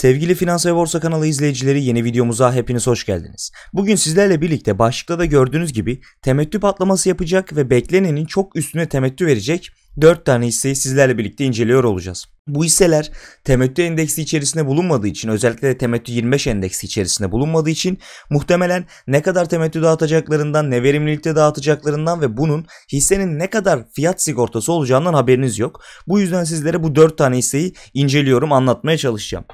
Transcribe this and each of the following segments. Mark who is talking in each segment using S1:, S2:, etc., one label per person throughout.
S1: Sevgili Finans ve Borsa kanalı izleyicileri yeni videomuza hepiniz hoş geldiniz. Bugün sizlerle birlikte başlıkta da gördüğünüz gibi temettü patlaması yapacak ve beklenenin çok üstüne temettü verecek 4 tane hisseyi sizlerle birlikte inceliyor olacağız. Bu hisseler temettü endeksi içerisinde bulunmadığı için özellikle de temettü 25 endeksi içerisinde bulunmadığı için muhtemelen ne kadar temettü dağıtacaklarından ne verimlilikte dağıtacaklarından ve bunun hissenin ne kadar fiyat sigortası olacağından haberiniz yok. Bu yüzden sizlere bu 4 tane hisseyi inceliyorum anlatmaya çalışacağım.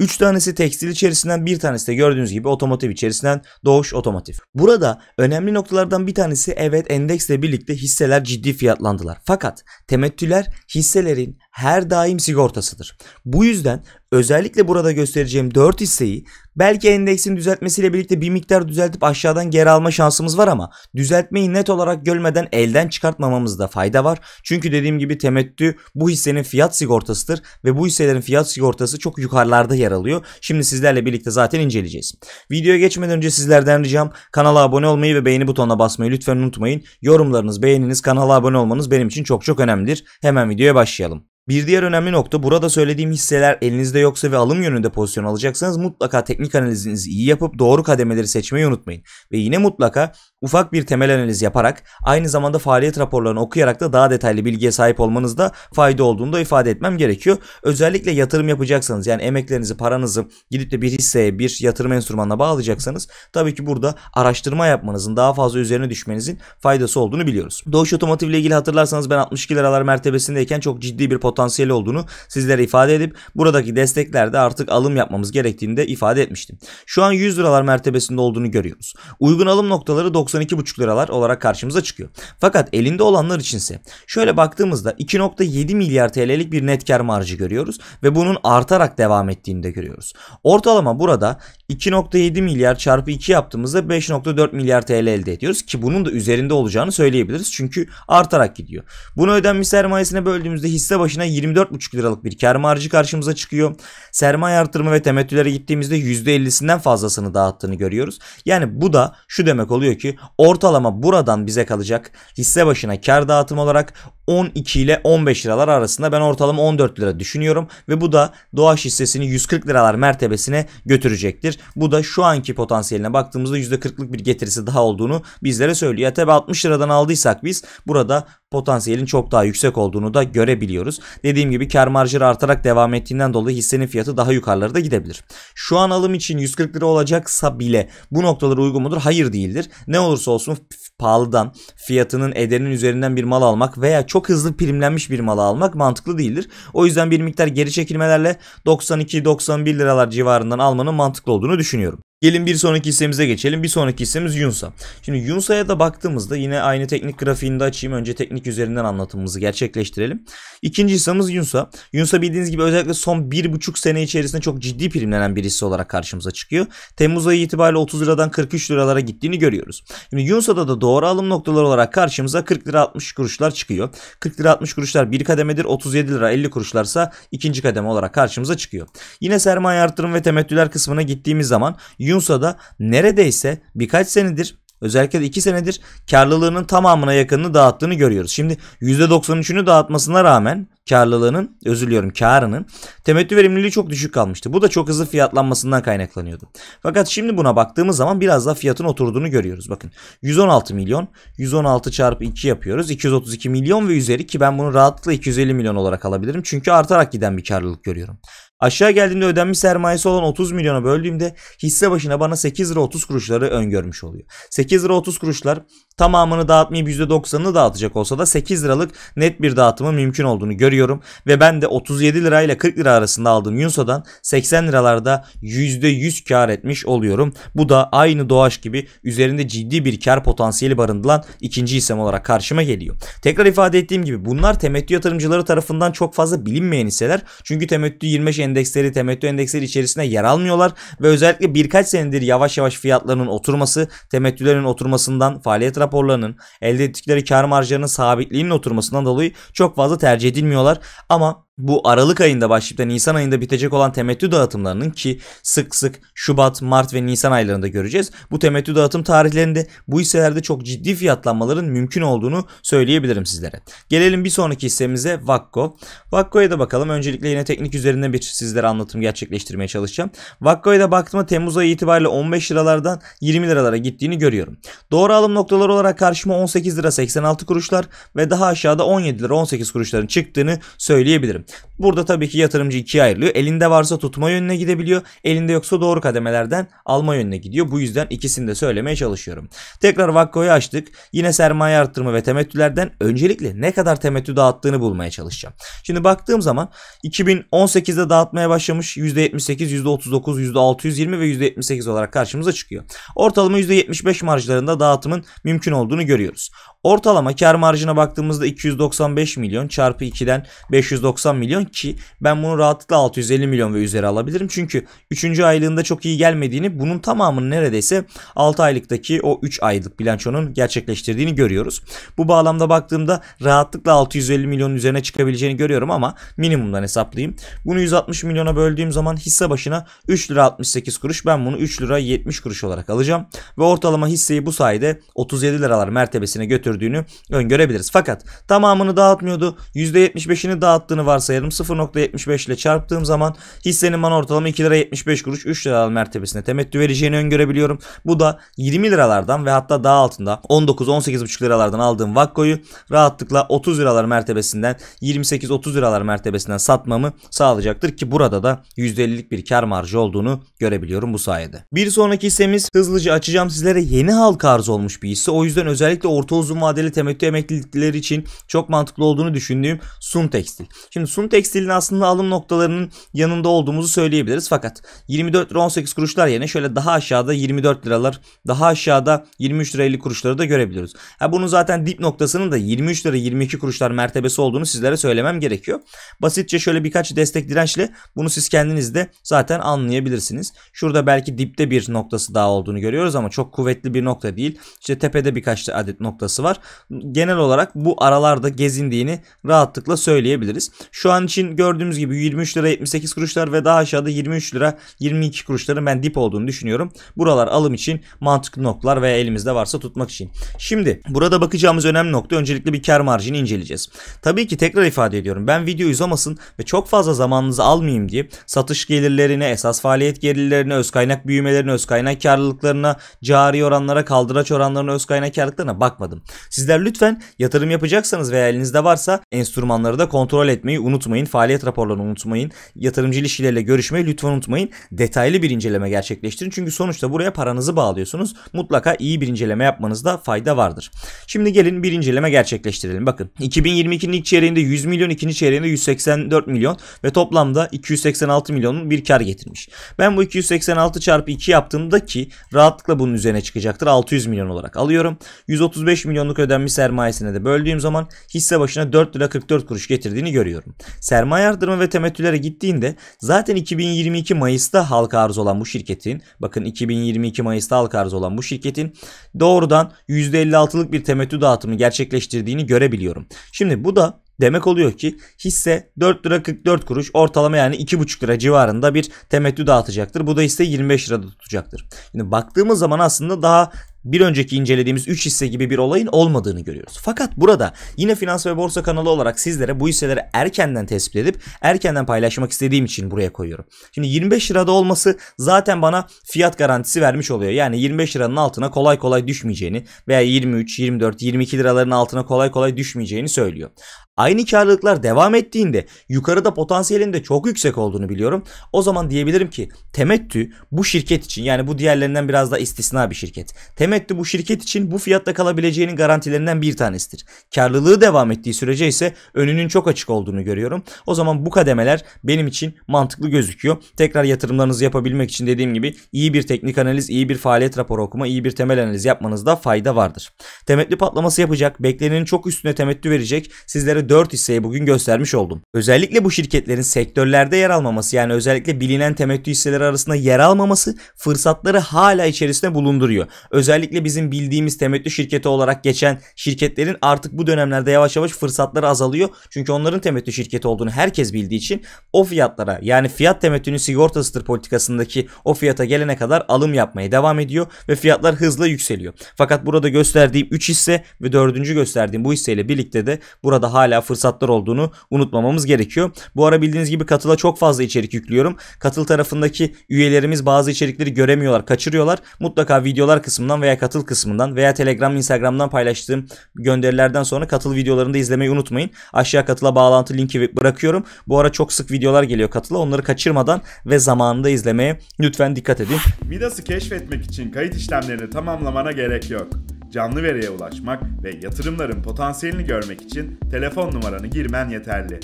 S1: 3 tanesi tekstil içerisinden bir tanesi de gördüğünüz gibi otomotiv içerisinden doğuş otomotiv. Burada önemli noktalardan bir tanesi evet endeksle birlikte hisseler ciddi fiyatlandılar. Fakat Temettüler hisselerin her daim sigortasıdır. Bu yüzden Özellikle burada göstereceğim 4 hisseyi belki endeksin düzeltmesiyle birlikte bir miktar düzeltip aşağıdan geri alma şansımız var ama düzeltmeyi net olarak görmeden elden çıkartmamamızda fayda var. Çünkü dediğim gibi temettü bu hissenin fiyat sigortasıdır ve bu hisselerin fiyat sigortası çok yukarılarda yer alıyor. Şimdi sizlerle birlikte zaten inceleyeceğiz. Videoya geçmeden önce sizlerden ricam kanala abone olmayı ve beğeni butonuna basmayı lütfen unutmayın. Yorumlarınız, beğeniniz, kanala abone olmanız benim için çok çok önemlidir. Hemen videoya başlayalım. Bir diğer önemli nokta burada söylediğim hisseler elinizde yoksa ve alım yönünde pozisyon alacaksanız mutlaka teknik analizinizi iyi yapıp doğru kademeleri seçmeyi unutmayın. Ve yine mutlaka Ufak bir temel analiz yaparak aynı zamanda faaliyet raporlarını okuyarak da daha detaylı bilgiye sahip olmanızda fayda olduğunu da ifade etmem gerekiyor. Özellikle yatırım yapacaksanız yani emeklerinizi, paranızı gidip de bir hisseye, bir yatırım enstrümanına bağlayacaksanız tabii ki burada araştırma yapmanızın, daha fazla üzerine düşmenizin faydası olduğunu biliyoruz. Doğuş Otomotiv ile ilgili hatırlarsanız ben 62 liralar mertebesindeyken çok ciddi bir potansiyeli olduğunu sizlere ifade edip buradaki desteklerde artık alım yapmamız gerektiğini de ifade etmiştim. Şu an 100 liralar mertebesinde olduğunu görüyoruz. Uygun alım noktaları 90 92,5 liralar olarak karşımıza çıkıyor. Fakat elinde olanlar içinse şöyle baktığımızda 2.7 milyar TL'lik bir net kar marjı görüyoruz ve bunun artarak devam ettiğini de görüyoruz. Ortalama burada 2.7 milyar çarpı 2 yaptığımızda 5.4 milyar TL elde ediyoruz ki bunun da üzerinde olacağını söyleyebiliriz çünkü artarak gidiyor. Bunu ödenmiş sermayesine böldüğümüzde hisse başına 24,5 liralık bir kar marjı karşımıza çıkıyor. Sermaye artırımı ve temettülere gittiğimizde %50'sinden fazlasını dağıttığını görüyoruz. Yani bu da şu demek oluyor ki ortalama buradan bize kalacak hisse başına kar dağıtım olarak 12 ile 15 liralar arasında ben ortalama 14 lira düşünüyorum ve bu da Doğaç hissesini 140 liralar mertebesine götürecektir. Bu da şu anki potansiyeline baktığımızda %40'lık bir getirisi daha olduğunu bizlere söylüyor. Tabi 60 liradan aldıysak biz burada potansiyelin çok daha yüksek olduğunu da görebiliyoruz. Dediğim gibi kar marjları artarak devam ettiğinden dolayı hissenin fiyatı daha yukarılara da gidebilir. Şu an alım için 140 lira olacaksa bile bu noktalara uygun mudur? Hayır değildir. Ne olursa olsun pahalıdan, fiyatının ederinin üzerinden bir mal almak veya çok hızlı primlenmiş bir mal almak mantıklı değildir. O yüzden bir miktar geri çekilmelerle 92-91 liralar civarından almanın mantıklı olduğunu düşünüyorum. Gelin bir sonraki hissemize geçelim. Bir sonraki hissemiz Yunsa. Şimdi Yunsa'ya da baktığımızda yine aynı teknik grafiğinde açayım. Önce teknik üzerinden anlatımımızı gerçekleştirelim. İkinci hissemiz Yunsa. Yunsa bildiğiniz gibi özellikle son 1,5 sene içerisinde çok ciddi primlenen bir hisse olarak karşımıza çıkıyor. Temmuz ayı itibariyle 30 liradan 43 liralara gittiğini görüyoruz. Şimdi Yunsa'da da doğru alım noktaları olarak karşımıza 40 lira 60 kuruşlar çıkıyor. 40 lira 60 kuruşlar bir kademedir. 37 lira 50 kuruşlarsa ikinci kademe olarak karşımıza çıkıyor. Yine sermaye artırım ve temettüler kısmına gittiğimiz zaman Yunsa Yunus'a neredeyse birkaç senedir özellikle de 2 senedir karlılığının tamamına yakınını dağıttığını görüyoruz. Şimdi %93'ünü dağıtmasına rağmen karlılığının özür diliyorum karının temettü verimliliği çok düşük kalmıştı. Bu da çok hızlı fiyatlanmasından kaynaklanıyordu. Fakat şimdi buna baktığımız zaman biraz daha fiyatın oturduğunu görüyoruz. Bakın 116 milyon 116 çarpı 2 yapıyoruz. 232 milyon ve üzeri ki ben bunu rahatlıkla 250 milyon olarak alabilirim. Çünkü artarak giden bir karlılık görüyorum. Aşağı geldiğinde ödenmiş sermayesi olan 30 milyona böldüğümde hisse başına bana 8 lira 30 kuruşları öngörmüş oluyor. 8 lira 30 kuruşlar tamamını dağıtmayıp %90'ını dağıtacak olsa da 8 liralık net bir dağıtımı mümkün olduğunu görüyorum. Ve ben de 37 lirayla 40 lira arasında aldığım Yunso'dan 80 liralarda %100 kar etmiş oluyorum. Bu da aynı Doğaç gibi üzerinde ciddi bir kar potansiyeli barındıran ikinci hissem olarak karşıma geliyor. Tekrar ifade ettiğim gibi bunlar temettü yatırımcıları tarafından çok fazla bilinmeyen hisseler. Çünkü temettü 25 endeksleri, temettü endeksleri içerisinde yer almıyorlar ve özellikle birkaç senedir yavaş yavaş fiyatlarının oturması, temettülerin oturmasından, faaliyet raporlarının, elde ettikleri kar marjlarının sabitliğinin oturmasından dolayı çok fazla tercih edilmiyorlar. Ama bu Aralık ayında başlayıp da Nisan ayında bitecek olan temettü dağıtımlarının ki sık sık Şubat, Mart ve Nisan aylarında göreceğiz. Bu temettü dağıtım tarihlerinde bu hisselerde çok ciddi fiyatlanmaların mümkün olduğunu söyleyebilirim sizlere. Gelelim bir sonraki hissemize Vakko. Vakko'ya da bakalım. Öncelikle yine teknik üzerinden bir sizlere anlatım gerçekleştirmeye çalışacağım. Vakko'ya da baktığımda Temmuz ayı itibariyle 15 liralardan 20 liralara gittiğini görüyorum. Doğru alım noktaları olarak karşıma 18 lira 86 kuruşlar ve daha aşağıda 17 lira 18 kuruşların çıktığını söyleyebilirim. Burada tabii ki yatırımcı ikiye ayrılıyor. Elinde varsa tutma yönüne gidebiliyor. Elinde yoksa doğru kademelerden alma yönüne gidiyor. Bu yüzden ikisini de söylemeye çalışıyorum. Tekrar Vakko'yu açtık. Yine sermaye arttırma ve temettülerden öncelikle ne kadar temettü dağıttığını bulmaya çalışacağım. Şimdi baktığım zaman 2018'de dağıtmaya başlamış %78, %39, %620 ve %78 olarak karşımıza çıkıyor. Ortalama %75 marjlarında dağıtımın mümkün olduğunu görüyoruz. Ortalama kar marjına baktığımızda 295 milyon çarpı 2'den 590 milyon ki ben bunu rahatlıkla 650 milyon ve üzeri alabilirim. Çünkü 3. aylığında çok iyi gelmediğini bunun tamamının neredeyse 6 aylıktaki o 3 aylık bilançonun gerçekleştirdiğini görüyoruz. Bu bağlamda baktığımda rahatlıkla 650 milyonun üzerine çıkabileceğini görüyorum ama minimumdan hesaplayayım. Bunu 160 milyona böldüğüm zaman hisse başına 3 lira 68 kuruş ben bunu 3 lira 70 kuruş olarak alacağım ve ortalama hisseyi bu sayede 37 liralar mertebesine götürdüm götürdüğünü öngörebiliriz. Fakat tamamını dağıtmıyordu. %75'ini dağıttığını varsayalım. 0.75 ile çarptığım zaman hissenin bana ortalama 2 lira 75 kuruş 3 lira mertebesine temettü vereceğini öngörebiliyorum. Bu da 20 liralardan ve hatta daha altında 19-18,5 liralardan aldığım Vakko'yu rahatlıkla 30 liralar mertebesinden 28-30 liralar mertebesinden satmamı sağlayacaktır ki burada da %50'lik bir kar marjı olduğunu görebiliyorum bu sayede. Bir sonraki hissemiz hızlıca açacağım sizlere yeni halka arz olmuş bir hisse. O yüzden özellikle orta uzun vadeli temettü emeklilikleri için çok mantıklı olduğunu düşündüğüm Sun Tekstil. Şimdi Sun Tekstil'in aslında alım noktalarının yanında olduğumuzu söyleyebiliriz fakat 24 lira 18 kuruşlar yerine şöyle daha aşağıda 24 liralar daha aşağıda 23 lira 50 kuruşları da görebiliyoruz. Ha, bunun zaten dip noktasının da 23 lira 22 kuruşlar mertebesi olduğunu sizlere söylemem gerekiyor. Basitçe şöyle birkaç destek dirençle bunu siz kendiniz de zaten anlayabilirsiniz. Şurada belki dipte bir noktası daha olduğunu görüyoruz ama çok kuvvetli bir nokta değil. İşte tepede birkaç adet noktası var kadar genel olarak bu aralarda gezindiğini rahatlıkla söyleyebiliriz. Şu an için gördüğümüz gibi 23 lira 78 kuruşlar ve daha aşağıda 23 lira 22 kuruşların ben dip olduğunu düşünüyorum. Buralar alım için mantıklı noktalar veya elimizde varsa tutmak için. Şimdi burada bakacağımız önemli nokta öncelikle bir kar marjını inceleyeceğiz. Tabii ki tekrar ifade ediyorum ben video uzamasın ve çok fazla zamanınızı almayayım diye satış gelirlerine, esas faaliyet gelirlerine, öz kaynak büyümelerine, öz kaynak karlılıklarına, cari oranlara, kaldıraç oranlarına, öz kaynak karlılıklarına bakmadım. Sizler lütfen yatırım yapacaksanız veya elinizde varsa enstrümanları da kontrol etmeyi unutmayın. Faaliyet raporlarını unutmayın. Yatırımcı ilişkileriyle görüşmeyi lütfen unutmayın. Detaylı bir inceleme gerçekleştirin. Çünkü sonuçta buraya paranızı bağlıyorsunuz. Mutlaka iyi bir inceleme yapmanızda fayda vardır. Şimdi gelin bir inceleme gerçekleştirelim. Bakın 2022'nin ilk çeyreğinde 100 milyon, ikinci çeyreğinde 184 milyon ve toplamda 286 milyonun bir kar getirmiş. Ben bu 286 çarpı 2 yaptığımda ki rahatlıkla bunun üzerine çıkacaktır. 600 milyon olarak alıyorum. 135 milyon %10'luk ödenmiş sermayesine de böldüğüm zaman hisse başına 4 lira 44 kuruş getirdiğini görüyorum. Sermaye artırma ve temettülere gittiğinde zaten 2022 Mayıs'ta halka arz olan bu şirketin bakın 2022 Mayıs'ta halka arz olan bu şirketin doğrudan %56'lık bir temettü dağıtımı gerçekleştirdiğini görebiliyorum. Şimdi bu da Demek oluyor ki hisse 4 lira 44 kuruş ortalama yani 2,5 lira civarında bir temettü dağıtacaktır. Bu da hisse 25 lirada tutacaktır. Şimdi baktığımız zaman aslında daha bir önceki incelediğimiz 3 hisse gibi bir olayın olmadığını görüyoruz. Fakat burada yine Finans ve Borsa kanalı olarak sizlere bu hisseleri erkenden tespit edip erkenden paylaşmak istediğim için buraya koyuyorum. Şimdi 25 lirada olması zaten bana fiyat garantisi vermiş oluyor. Yani 25 liranın altına kolay kolay düşmeyeceğini veya 23, 24, 22 liraların altına kolay kolay düşmeyeceğini söylüyor. Aynı karlılıklar devam ettiğinde yukarıda potansiyelin de çok yüksek olduğunu biliyorum. O zaman diyebilirim ki temettü bu şirket için yani bu diğerlerinden biraz daha istisna bir şirket. Temettü Temettü bu şirket için bu fiyatta kalabileceğinin garantilerinden bir tanesidir. Karlılığı devam ettiği sürece ise önünün çok açık olduğunu görüyorum. O zaman bu kademeler benim için mantıklı gözüküyor. Tekrar yatırımlarınızı yapabilmek için dediğim gibi iyi bir teknik analiz, iyi bir faaliyet raporu okuma, iyi bir temel analiz yapmanızda fayda vardır. Temetli patlaması yapacak, beklenenin çok üstüne temettü verecek sizlere 4 hisseyi bugün göstermiş oldum. Özellikle bu şirketlerin sektörlerde yer almaması yani özellikle bilinen temettü hisseleri arasında yer almaması fırsatları hala içerisinde bulunduruyor. Özellikle özellikle bizim bildiğimiz temettü şirketi olarak geçen şirketlerin artık bu dönemlerde yavaş yavaş fırsatları azalıyor. Çünkü onların temettü şirketi olduğunu herkes bildiği için o fiyatlara yani fiyat temettünün sigortasıdır politikasındaki o fiyata gelene kadar alım yapmaya devam ediyor ve fiyatlar hızla yükseliyor. Fakat burada gösterdiğim 3 hisse ve 4. gösterdiğim bu hisseyle birlikte de burada hala fırsatlar olduğunu unutmamamız gerekiyor. Bu ara bildiğiniz gibi katıla çok fazla içerik yüklüyorum. Katıl tarafındaki üyelerimiz bazı içerikleri göremiyorlar, kaçırıyorlar. Mutlaka videolar kısmından ve veya katıl kısmından veya Telegram, Instagram'dan paylaştığım gönderilerden sonra katıl videolarını da izlemeyi unutmayın. Aşağı katıla bağlantı linki bırakıyorum. Bu ara çok sık videolar geliyor katıla. Onları kaçırmadan ve zamanında izlemeye lütfen dikkat edin. Midas'ı keşfetmek için kayıt işlemlerini tamamlamana gerek yok. Canlı veriye ulaşmak ve yatırımların potansiyelini görmek için telefon numaranı girmen yeterli.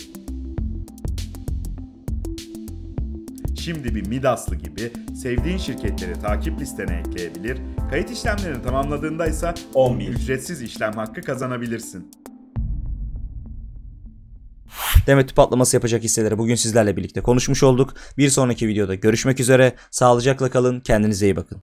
S1: şimdi bir Midaslı gibi sevdiğin şirketleri takip listene ekleyebilir, kayıt işlemlerini tamamladığında ise 11 ücretsiz işlem hakkı kazanabilirsin. Demet patlaması yapacak hisseleri bugün sizlerle birlikte konuşmuş olduk. Bir sonraki videoda görüşmek üzere. Sağlıcakla kalın. Kendinize iyi bakın.